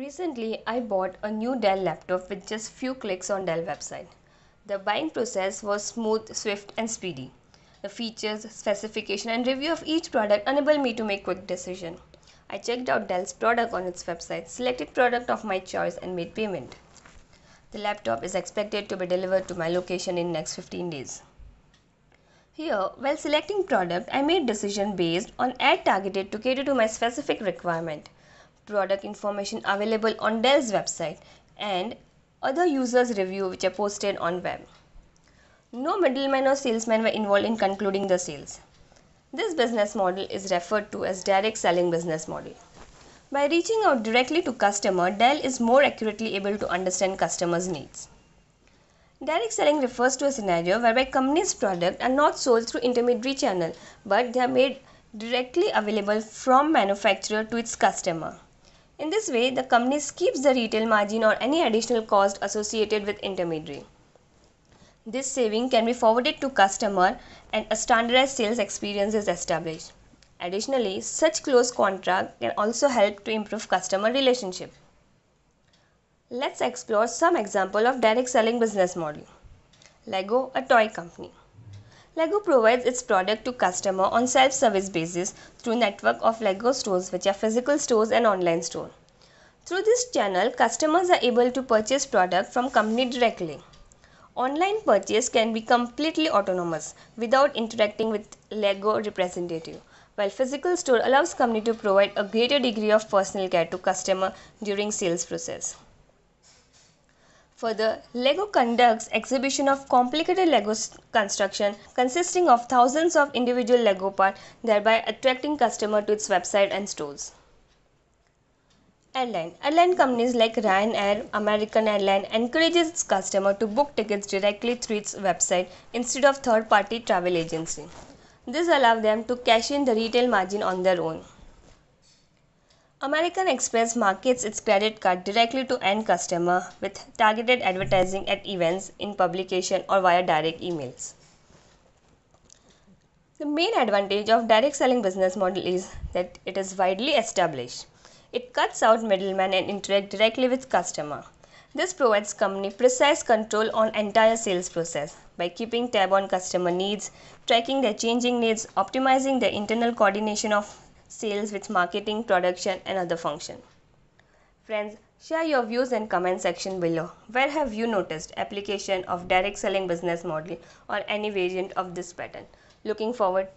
Recently, I bought a new Dell laptop with just few clicks on Dell website. The buying process was smooth, swift and speedy. The features, specification and review of each product enabled me to make quick decision. I checked out Dell's product on its website, selected product of my choice and made payment. The laptop is expected to be delivered to my location in next 15 days. Here, while selecting product, I made decision based on ad targeted to cater to my specific requirement product information available on Dell's website and other users' review which are posted on web. No middlemen or salesmen were involved in concluding the sales. This business model is referred to as direct selling business model. By reaching out directly to customer, Dell is more accurately able to understand customers' needs. Direct selling refers to a scenario whereby companies' products are not sold through intermediary channel, but they are made directly available from manufacturer to its customer. In this way, the company skips the retail margin or any additional cost associated with intermediary. This saving can be forwarded to customer and a standardized sales experience is established. Additionally, such close contract can also help to improve customer relationship. Let's explore some example of direct selling business model. Lego, a toy company. LEGO provides its product to customer on self-service basis through network of LEGO stores which are physical stores and online store. Through this channel, customers are able to purchase product from company directly. Online purchase can be completely autonomous without interacting with LEGO representative, while physical store allows company to provide a greater degree of personal care to customer during sales process. Further, LEGO conducts exhibition of complicated LEGO construction consisting of thousands of individual LEGO parts, thereby attracting customer to its website and stores. Airline Airline companies like Ryanair, American Airline encourages its customer to book tickets directly through its website instead of third-party travel agency. This allows them to cash in the retail margin on their own. American Express markets its credit card directly to end customer with targeted advertising at events, in publication or via direct emails. The main advantage of direct selling business model is that it is widely established. It cuts out middlemen and interact directly with customer. This provides company precise control on entire sales process by keeping tab on customer needs, tracking their changing needs, optimizing the internal coordination of sales with marketing, production and other function. Friends, share your views in comment section below. Where have you noticed application of direct selling business model or any variant of this pattern? Looking forward